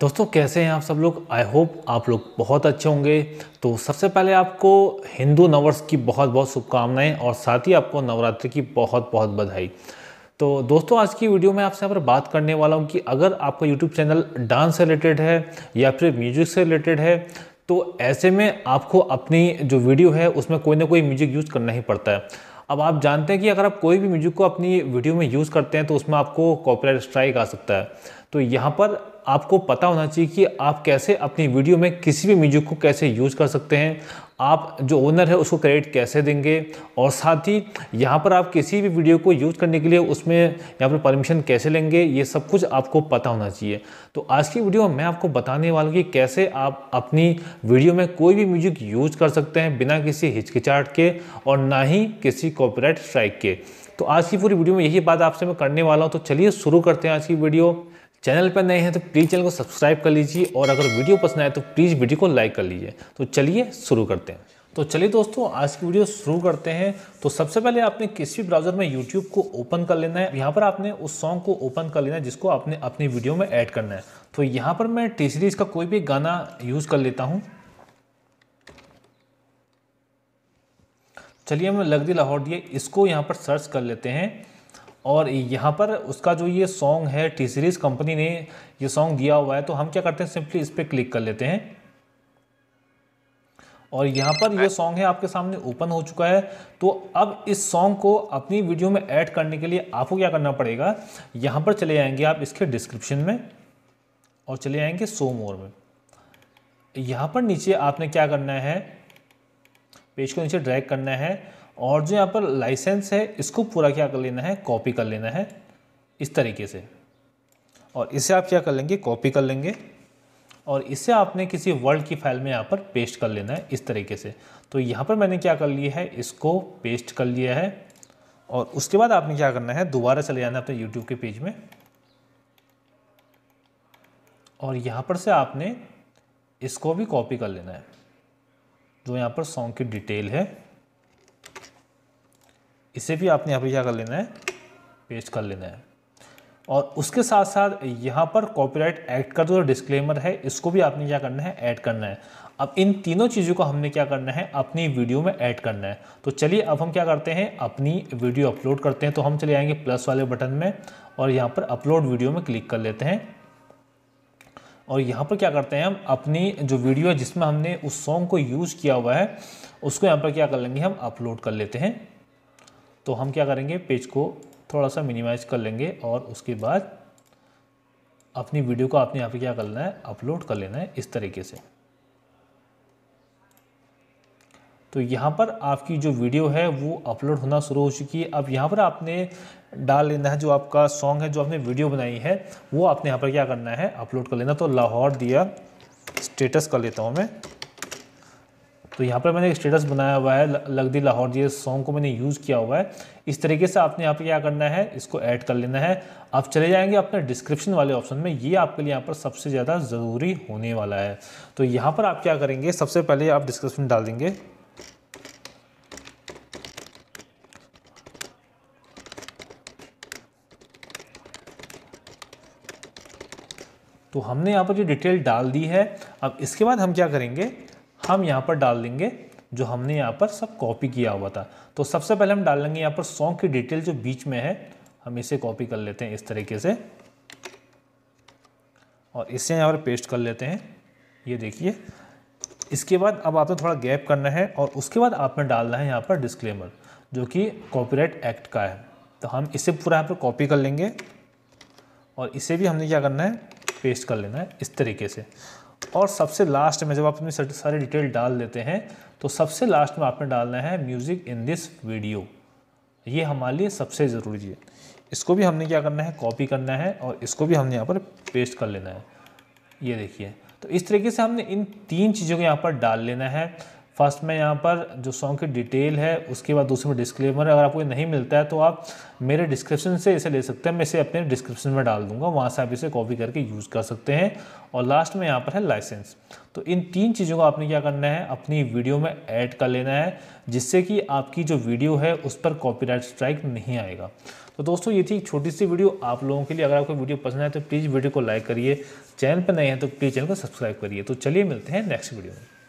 दोस्तों कैसे हैं आप सब लोग आई होप आप लोग बहुत अच्छे होंगे तो सबसे पहले आपको हिंदू नवर्स की बहुत बहुत शुभकामनाएं और साथ ही आपको नवरात्रि की बहुत बहुत बधाई तो दोस्तों आज की वीडियो में आपसे यहाँ पर बात करने वाला हूँ कि अगर आपका यूट्यूब चैनल डांस से रिलेटेड है या फिर म्यूजिक से रिलेटेड है तो ऐसे में आपको अपनी जो वीडियो है उसमें कोई ना कोई म्यूजिक यूज़ करना ही पड़ता है अब आप जानते हैं कि अगर आप कोई भी म्यूजिक को अपनी वीडियो में यूज़ करते हैं तो उसमें आपको कॉपीराइट स्ट्राइक आ सकता है तो यहाँ पर आपको पता होना चाहिए कि आप कैसे अपनी वीडियो में किसी भी म्यूजिक को कैसे यूज़ कर सकते हैं आप जो ओनर है उसको क्रेडिट कैसे देंगे और साथ ही यहाँ पर आप किसी भी वीडियो को यूज़ करने के लिए उसमें यहाँ पर परमिशन कैसे लेंगे ये सब कुछ आपको पता होना चाहिए तो आज की वीडियो में मैं आपको बताने वाला हूँ कि कैसे आप अपनी वीडियो में कोई भी म्यूजिक यूज कर सकते हैं बिना किसी हिचकिचाहट के और ना ही किसी कॉपरेट स्ट्राइक के तो आज की पूरी वीडियो में यही बात आपसे मैं करने वाला हूँ तो चलिए शुरू करते हैं आज की वीडियो चैनल पर नए हैं तो प्लीज़ चैनल को सब्सक्राइब कर लीजिए और अगर वीडियो पसंद आए तो प्लीज़ वीडियो को लाइक कर लीजिए तो चलिए शुरू करते हैं तो चलिए दोस्तों आज की वीडियो शुरू करते हैं तो सबसे पहले आपने किसी भी ब्राउजर में यूट्यूब को ओपन कर लेना है यहाँ पर आपने उस सॉन्ग को ओपन कर लेना है जिसको आपने अपनी वीडियो में ऐड करना है तो यहाँ पर मैं टी सीरीज़ का कोई भी गाना यूज़ कर लेता हूँ चलिए मैं लग दी लाहौर दिए इसको यहाँ पर सर्च कर लेते हैं और यहाँ पर उसका जो ये सॉन्ग है टी सीरीज़ कंपनी ने ये सॉन्ग दिया हुआ है तो हम क्या करते हैं सिंपली इस पर क्लिक कर लेते हैं और यहाँ पर ये सॉन्ग है आपके सामने ओपन हो चुका है तो अब इस सॉन्ग को अपनी वीडियो में ऐड करने के लिए आपको क्या करना पड़ेगा यहाँ पर चले जाएंगे आप इसके डिस्क्रिप्शन में और चले जाएंगे सो मोर में यहाँ पर नीचे आपने क्या करना है पेज को नीचे ड्रैग करना है और जो यहाँ पर लाइसेंस है इसको पूरा क्या कर लेना है कॉपी कर लेना है इस तरीके से और इसे आप क्या कर लेंगे कॉपी कर लेंगे और इसे आपने किसी वर्ड की फाइल में यहाँ पर पेस्ट कर लेना है इस तरीके से तो यहाँ पर मैंने क्या कर लिया है इसको पेस्ट कर लिया है और उसके बाद आपने क्या करना है दोबारा चले जाना है अपने यूट्यूब के पेज में और यहाँ पर से आपने इसको भी कॉपी कर लेना है जो यहाँ पर सॉन्ग की डिटेल है इसे भी आपने यहाँ पर क्या कर लेना है पेस्ट कर लेना है और उसके साथ साथ यहाँ पर कॉपीराइट एक्ट का जो तो डिस्क्लेमर है इसको भी आपने क्या करना है ऐड करना है अब इन तीनों चीज़ों को हमने क्या करना है अपनी वीडियो में ऐड करना है तो चलिए अब हम क्या करते हैं अपनी वीडियो अपलोड करते हैं तो हम चले आएंगे प्लस वाले बटन में और यहाँ पर अपलोड वीडियो में क्लिक कर लेते हैं और यहाँ पर क्या करते हैं हम अपनी जो वीडियो है जिसमें हमने उस सॉन्ग को यूज़ किया हुआ है उसको यहाँ पर क्या कर लेंगे हम अपलोड कर लेते हैं तो हम क्या करेंगे पेज को थोड़ा सा मिनिमाइज कर लेंगे और उसके बाद अपनी वीडियो को आपने यहाँ पे क्या करना है अपलोड कर लेना है इस तरीके से तो यहाँ पर आपकी जो वीडियो है वो अपलोड होना शुरू हो चुकी है अब यहाँ पर आपने डाल लेना है जो आपका सॉन्ग है जो आपने वीडियो बनाई है वो आपने यहाँ पर क्या करना है अपलोड कर लेना तो लाहौर दिया स्टेटस कर लेता हूँ मैं तो यहाँ पर मैंने एक स्टेटस बनाया हुआ है लगदी लाहौर जी सॉन्ग को मैंने यूज़ किया हुआ है इस तरीके से आपने यहाँ पर क्या करना है इसको ऐड कर लेना है आप चले जाएंगे अपने डिस्क्रिप्शन वाले ऑप्शन में ये आपके लिए यहाँ पर सबसे ज़्यादा ज़रूरी होने वाला है तो यहाँ पर आप क्या करेंगे सबसे पहले आप डिस्क्रिप्शन डाल देंगे तो हमने यहाँ पर जो डिटेल डाल दी है अब इसके बाद हम क्या करेंगे हम यहाँ पर डाल देंगे जो हमने यहाँ पर सब कॉपी किया हुआ था तो सबसे पहले हम डाल लेंगे यहाँ पर सॉन्ग की डिटेल जो बीच में है हम इसे कॉपी कर लेते हैं इस तरीके से और इसे यहाँ पर पेस्ट कर लेते हैं ये देखिए इसके बाद अब आपने थोड़ा गैप करना है और उसके बाद आपने डालना है यहाँ पर डिस्क्लेमर जो कि कॉपीराइट एक्ट का है तो हम इसे पूरा यहाँ पर कॉपी कर लेंगे और इसे भी हमने क्या करना है पेस्ट कर लेना है इस तरीके से और सबसे लास्ट में जब आप अपनी सारी डिटेल डाल देते हैं तो सबसे लास्ट में आपने डालना है म्यूज़िक इन दिस वीडियो ये हमारे लिए सबसे ज़रूरी है इसको भी हमने क्या करना है कॉपी करना है और इसको भी हमने यहाँ पर पेस्ट कर लेना है ये देखिए तो इस तरीके से हमने इन तीन चीज़ों को यहाँ पर डाल लेना है फर्स्ट में यहाँ पर जो सॉन्ग की डिटेल है उसके बाद दूसरे में डिस्क्लेमर अगर आपको नहीं मिलता है तो आप मेरे डिस्क्रिप्शन से इसे ले सकते हैं मैं इसे अपने डिस्क्रिप्शन में डाल दूंगा वहाँ से आप इसे कॉपी करके यूज़ कर सकते हैं और लास्ट में यहाँ पर है लाइसेंस तो इन तीन चीज़ों को आपने क्या करना है अपनी वीडियो में ऐड कर लेना है जिससे कि आपकी जो वीडियो है उस पर कॉपी स्ट्राइक नहीं आएगा तो दोस्तों ये थी एक छोटी सी वीडियो आप लोगों के लिए अगर आपको वीडियो पसंद आए तो प्लीज़ वीडियो को लाइक करिए चैनल पर नए हैं तो प्लीज़ चैनल को सब्सक्राइब करिए तो चलिए मिलते हैं नेक्स्ट वीडियो में